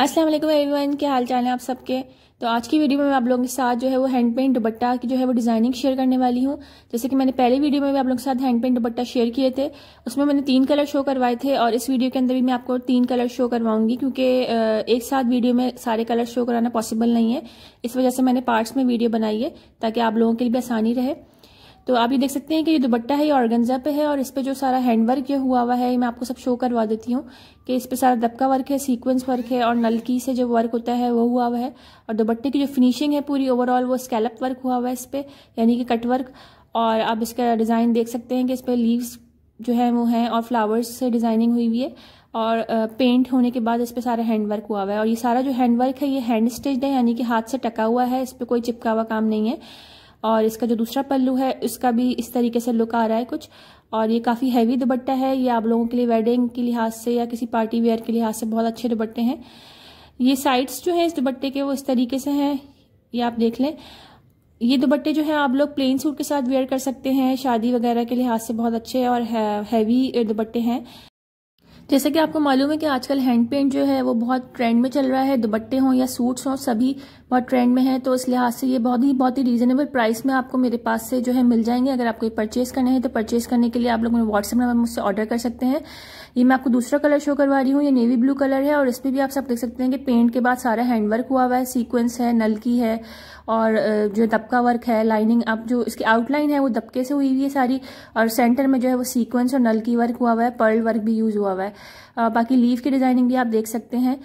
अस्सलाम वालेकुम एवरीवन क्या हाल चाल है आप सबके तो आज की वीडियो में मैं आप लोगों के साथ जो है वो हैंड पेंट दुपट्टा की जो है वो डिज़ाइनिंग शेयर करने वाली हूँ जैसे कि मैंने पहले वीडियो में भी आप लोगों के साथ हैंड पेंट दुपट्टा शेयर किए थे उसमें मैंने तीन कलर शो करवाए थे और इस वीडियो के अंदर भी मैं आपको तीन कलर शो करवाऊंगी क्योंकि एक साथ वीडियो में सारे कलर शो कराना पॉसिबल नहीं है इस वजह से मैंने पार्ट्स में वीडियो बनाई है ताकि आप लोगों के लिए भी आसानी रहे तो आप ये देख सकते हैं कि ये दुपट्टा है ये ऑर्गेन्जा पे है और इस पे जो सारा हैंड वर्क ये हुआ हुआ है मैं आपको सब शो करवा देती हूँ कि इस पे सारा दबका वर्क है सीक्वेंस वर्क है और नलकी से जो वर्क होता है वो हुआ हुआ है और दुपट्टे की जो फिनिशिंग है पूरी ओवरऑल वो स्केलप वर्क हुआ हुआ है इस पर यानी कि कट वर्क और आप इसका डिज़ाइन देख सकते हैं कि इस पर लीव्स जो है वो हैं और फ्लावर्स से डिज़ाइनिंग हुई हुई है और पेंट होने के बाद इस पर सारा हैंड वर्क हुआ हुआ है और ये सारा जो हैंड वर्क है ये हैंड स्टिच्ड है यानी कि हाथ से टका हुआ है इस पर कोई चिपका हुआ काम नहीं है और इसका जो दूसरा पल्लू है इसका भी इस तरीके से लुक आ रहा है कुछ और ये काफ़ी हैवी दुपट्टा है ये आप लोगों के लिए वेडिंग के लिहाज से या किसी पार्टी वेयर के लिहाज से बहुत अच्छे दुपट्टे हैं ये साइड्स जो हैं इस दुपट्टे के वो इस तरीके से हैं ये आप देख लें ये दुपट्टे जो हैं आप लोग प्लेन सूट के साथ वेयर कर सकते हैं शादी वगैरह के लिहाज से बहुत अच्छे और हैवी दुपट्टे हैं जैसे कि आपको मालूम है कि आजकल हैंड पेंट जो है वो बहुत ट्रेंड में चल रहा है दुपट्टे हों या सूट्स हों सभी बहुत ट्रेंड में है तो इस लिहाज से ये बहुत ही बहुत ही रीजनेबल प्राइस में आपको मेरे पास से जो है मिल जाएंगे अगर आपको ये परचेज करना है तो परचेज करने के लिए आप लोग मेरे व्हाट्सएप नंबर मुझसे ऑर्डर कर सकते हैं ये मैं आपको दूसरा कलर शो करवा रही हूँ ये नेवी ब्लू कलर है और इस पर भी आप सब देख सकते हैं कि पेंट के बाद सारा हैंडवर्क हुआ हुआ है सीक्वेंस है नलकी है और जो दबका वर्क है लाइनिंग अब जो इसकी आउटलाइन है वो दबके से हुई हुई है सारी और सेंटर में जो है वो सीक्वेंस और नलकी वर्क हुआ हुआ है पर्ल वर्क भी यूज़ हुआ हुआ है बाकी लीव की डिज़ाइनिंग भी आप देख सकते हैं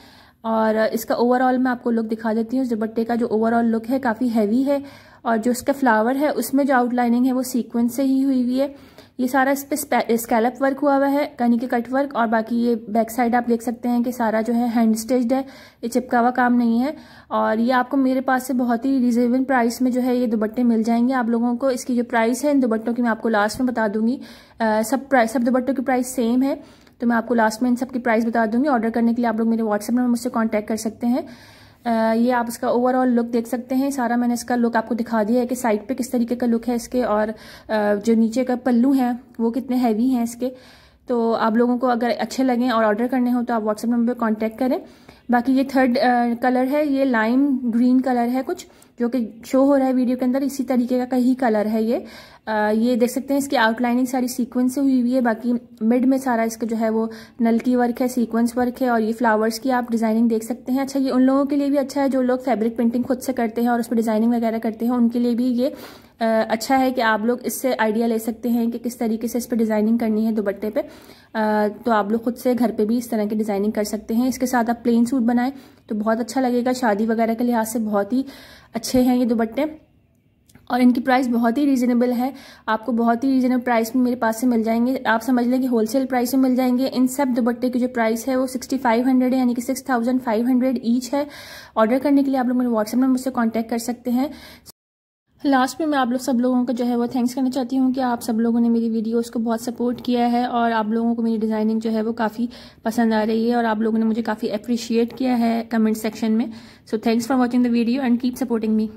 और इसका ओवरऑल मैं आपको लुक दिखा देती हूँ इस दुपट्टे का जो ओवरऑल लुक है काफ़ी हैवी है और जो इसका फ्लावर है उसमें जो आउटलाइनिंग है वो सीक्वेंस से ही हुई हुई है ये सारा इस पर स्कैलप वर्क हुआ हुआ है यानी कि कट वर्क और बाकी ये बैक साइड आप देख सकते हैं कि सारा जो है हैंड स्टिच्ड है ये चिपका हुआ काम नहीं है और ये आपको मेरे पास से बहुत ही रिजनेबल प्राइस में जो है ये दुपट्टे मिल जाएंगे आप लोगों को इसकी जो प्राइस है इन दुपट्टों की मैं आपको लास्ट में बता दूंगी आ, सब प्राइस सब दुपट्टों की प्राइस सेम है तो मैं आपको लास्ट में इन सबकी प्राइस बता दूंगी ऑर्डर करने के लिए आप लोग मेरे व्हाट्सएप नंबर मुझसे कॉन्टैक्ट कर सकते हैं ये आप इसका ओवरऑल लुक देख सकते हैं सारा मैंने इसका लुक आपको दिखा दिया है कि साइड पे किस तरीके का लुक है इसके और जो नीचे का पल्लू है वो कितने हैवी हैं इसके तो आप लोगों को अगर अच्छे लगें और ऑर्डर करने हो तो आप व्हाट्सएप नंबर पर कॉन्टैक्ट करें बाकी ये थर्ड कलर है ये लाइम ग्रीन कलर है कुछ जो कि शो हो रहा है वीडियो के अंदर इसी तरीके का ही कलर है ये आ, ये देख सकते हैं इसकी आउटलाइनिंग सारी सीक्वेंस से हुई हुई है बाकी मिड में सारा इसका जो है वो नलकी वर्क है सीक्वेंस वर्क है और ये फ्लावर्स की आप डिज़ाइनिंग देख सकते हैं अच्छा ये उन लोगों के लिए भी अच्छा है जो लोग फैब्रिक पेंटिंग खुद से करते हैं और उस पर डिज़ाइनिंग वगैरह करते हैं उनके लिए भी ये अच्छा है कि आप लोग इससे आइडिया ले सकते हैं कि किस तरीके से इस पर डिज़ाइनिंग करनी है दुपट्टे पे तो आप लोग खुद से घर पे भी इस तरह की डिज़ाइनिंग कर सकते हैं इसके साथ आप प्लेन सूट बनाएं तो बहुत अच्छा लगेगा शादी वगैरह के लिहाज से बहुत ही अच्छे हैं ये दुपट्टे और इनकी प्राइस बहुत ही रीज़नेबल है आपको बहुत ही रीज़नेबल प्राइस में मेरे पास से मिल जाएंगे आप समझ लें कि होलसेल प्राइस में मिल जाएंगे इन सब दुपट्टे की जो प्राइस है वो सिक्सटी फाइव हंड्रेड है यानी कि six thousand five hundred each है ऑर्डर करने के लिए आप लोग मेरे व्हाट्सएप में मुझसे कॉन्टैक्ट कर सकते हैं लास्ट में मैं आप लोग सब लोगों का जो है वो थैंक्स करना चाहती हूँ कि आप सब लोगों ने मेरी वीडियोस को बहुत सपोर्ट किया है और आप लोगों को मेरी डिज़ाइनिंग जो है वो काफ़ी पसंद आ रही है और आप लोगों ने मुझे काफ़ी अप्रिशिएट किया है कमेंट सेक्शन में so thanks for watching the video and keep supporting me